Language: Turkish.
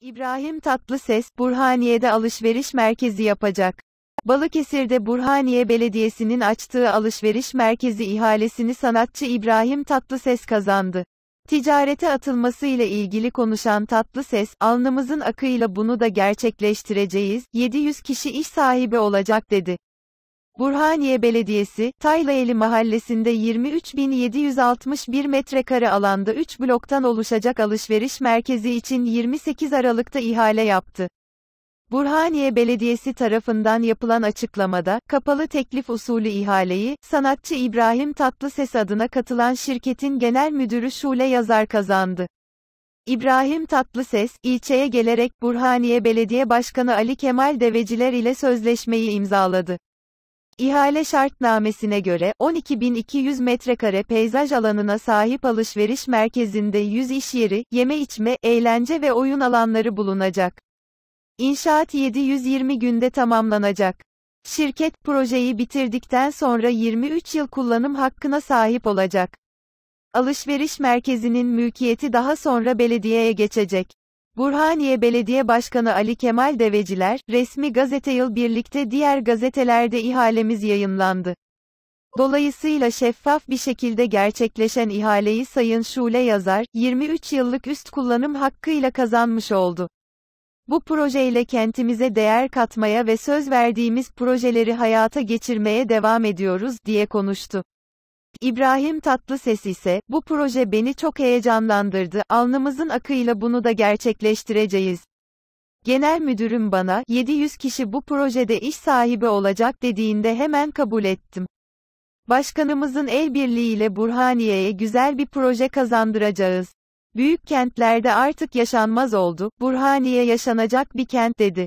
İbrahim Tatlıses, Burhaniye'de alışveriş merkezi yapacak. Balıkesir'de Burhaniye Belediyesi'nin açtığı alışveriş merkezi ihalesini sanatçı İbrahim Tatlıses kazandı. Ticarete atılmasıyla ilgili konuşan Tatlıses, alnımızın akıyla bunu da gerçekleştireceğiz, 700 kişi iş sahibi olacak dedi. Burhaniye Belediyesi, Taylaeli Mahallesi'nde 23.761 metrekare alanda 3 bloktan oluşacak alışveriş merkezi için 28 Aralık'ta ihale yaptı. Burhaniye Belediyesi tarafından yapılan açıklamada, kapalı teklif usulü ihaleyi, sanatçı İbrahim Tatlıses adına katılan şirketin genel müdürü Şule Yazar kazandı. İbrahim Tatlıses, ilçeye gelerek Burhaniye Belediye Başkanı Ali Kemal Deveciler ile sözleşmeyi imzaladı. İhale şartnamesine göre 12.200 metrekare peyzaj alanına sahip alışveriş merkezinde 100 iş yeri, yeme içme, eğlence ve oyun alanları bulunacak. İnşaat 720 günde tamamlanacak. Şirket projeyi bitirdikten sonra 23 yıl kullanım hakkına sahip olacak. Alışveriş merkezinin mülkiyeti daha sonra belediyeye geçecek. Burhaniye Belediye Başkanı Ali Kemal Deveciler, resmi gazete yıl birlikte diğer gazetelerde ihalemiz yayınlandı. Dolayısıyla şeffaf bir şekilde gerçekleşen ihaleyi Sayın Şule Yazar, 23 yıllık üst kullanım hakkıyla kazanmış oldu. Bu projeyle kentimize değer katmaya ve söz verdiğimiz projeleri hayata geçirmeye devam ediyoruz diye konuştu. İbrahim Tatlıses ise, bu proje beni çok heyecanlandırdı, alnımızın akıyla bunu da gerçekleştireceğiz. Genel müdürüm bana, 700 kişi bu projede iş sahibi olacak dediğinde hemen kabul ettim. Başkanımızın el birliğiyle Burhaniye'ye güzel bir proje kazandıracağız. Büyük kentlerde artık yaşanmaz oldu, Burhaniye yaşanacak bir kent dedi.